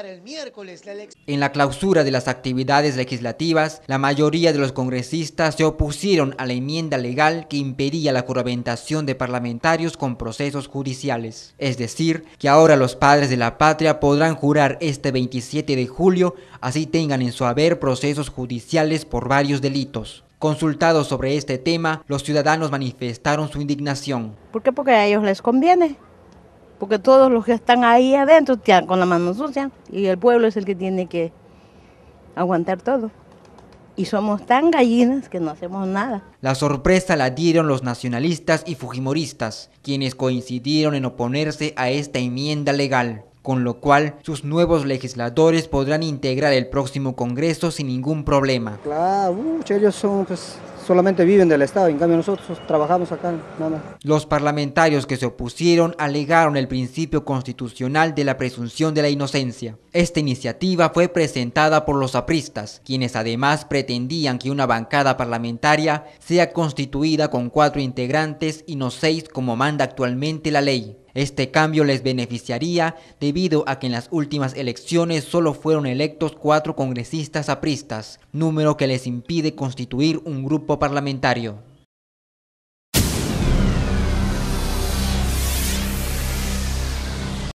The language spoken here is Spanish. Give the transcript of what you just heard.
el miércoles, en la clausura de las actividades legislativas, la mayoría de los congresistas se opusieron a la enmienda legal que impedía la juramentación de parlamentarios con procesos judiciales. Es decir, que ahora los padres de la patria podrán jurar este 27 de julio, así tengan en su haber procesos judiciales por varios delitos. Consultados sobre este tema, los ciudadanos manifestaron su indignación. ¿Por qué? Porque a ellos les conviene porque todos los que están ahí adentro están con la mano sucia y el pueblo es el que tiene que aguantar todo. Y somos tan gallinas que no hacemos nada. La sorpresa la dieron los nacionalistas y fujimoristas, quienes coincidieron en oponerse a esta enmienda legal con lo cual sus nuevos legisladores podrán integrar el próximo Congreso sin ningún problema. Claro, ellos son pues, solamente viven del Estado, en cambio nosotros trabajamos acá nada Los parlamentarios que se opusieron alegaron el principio constitucional de la presunción de la inocencia. Esta iniciativa fue presentada por los apristas, quienes además pretendían que una bancada parlamentaria sea constituida con cuatro integrantes y no seis como manda actualmente la ley. Este cambio les beneficiaría debido a que en las últimas elecciones solo fueron electos cuatro congresistas apristas, número que les impide constituir un grupo parlamentario.